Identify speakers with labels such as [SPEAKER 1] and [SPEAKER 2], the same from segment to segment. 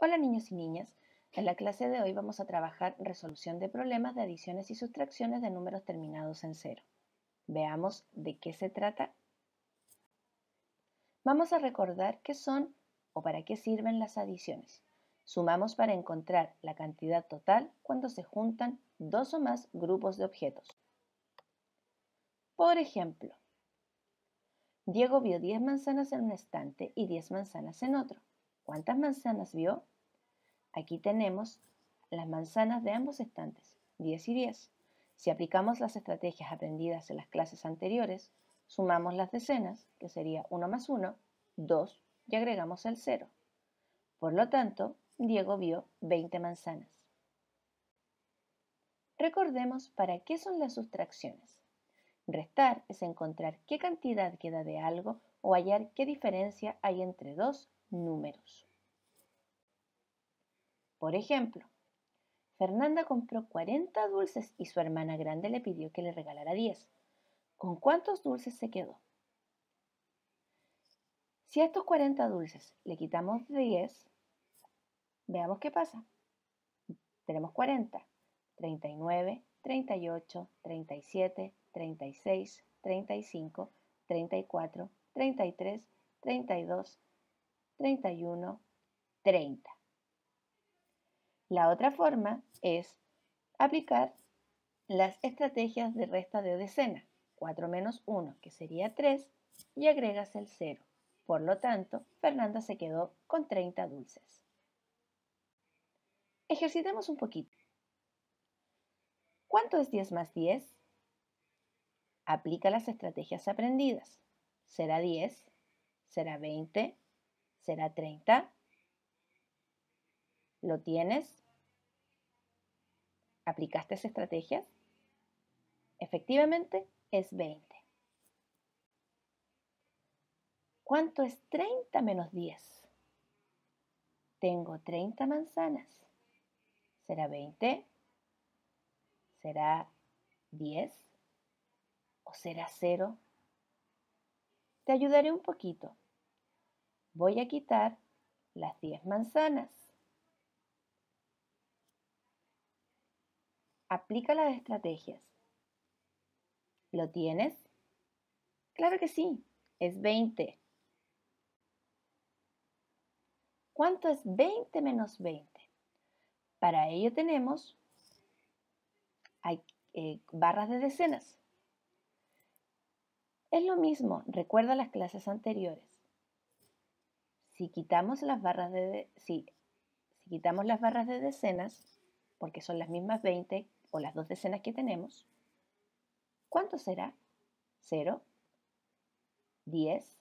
[SPEAKER 1] Hola niños y niñas, en la clase de hoy vamos a trabajar resolución de problemas de adiciones y sustracciones de números terminados en cero. Veamos de qué se trata. Vamos a recordar qué son o para qué sirven las adiciones. Sumamos para encontrar la cantidad total cuando se juntan dos o más grupos de objetos. Por ejemplo, Diego vio 10 manzanas en un estante y 10 manzanas en otro. ¿Cuántas manzanas vio? Aquí tenemos las manzanas de ambos estantes, 10 y 10. Si aplicamos las estrategias aprendidas en las clases anteriores, sumamos las decenas, que sería 1 más 1, 2 y agregamos el 0. Por lo tanto, Diego vio 20 manzanas. Recordemos para qué son las sustracciones. Restar es encontrar qué cantidad queda de algo o hallar qué diferencia hay entre dos números. Por ejemplo, Fernanda compró 40 dulces y su hermana grande le pidió que le regalara 10. ¿Con cuántos dulces se quedó? Si a estos 40 dulces le quitamos 10, veamos qué pasa. Tenemos 40, 39, 38, 37, 36, 35, 34, 33, 32, 31, 30. La otra forma es aplicar las estrategias de resta de decena, 4 menos 1, que sería 3, y agregas el 0. Por lo tanto, Fernanda se quedó con 30 dulces. Ejercitemos un poquito. ¿Cuánto es 10 más 10? Aplica las estrategias aprendidas. ¿Será 10? ¿Será 20? ¿Será 30? ¿Lo tienes? ¿Aplicaste esa estrategia? Efectivamente, es 20. ¿Cuánto es 30 menos 10? Tengo 30 manzanas. ¿Será 20? ¿Será 10? ¿O será 0? Te ayudaré un poquito. Voy a quitar las 10 manzanas. Aplica las estrategias. ¿Lo tienes? Claro que sí, es 20. ¿Cuánto es 20 menos 20? Para ello tenemos hay, eh, barras de decenas. Es lo mismo, recuerda las clases anteriores. Si quitamos las barras de, si, si quitamos las barras de decenas, porque son las mismas 20, o las dos decenas que tenemos, ¿cuánto será? 0, 10,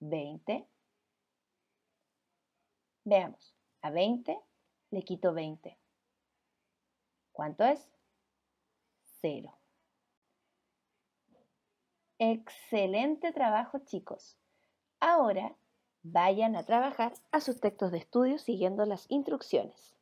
[SPEAKER 1] 20. Veamos, a 20 le quito 20. ¿Cuánto es? 0. Excelente trabajo chicos. Ahora vayan a trabajar a sus textos de estudio siguiendo las instrucciones.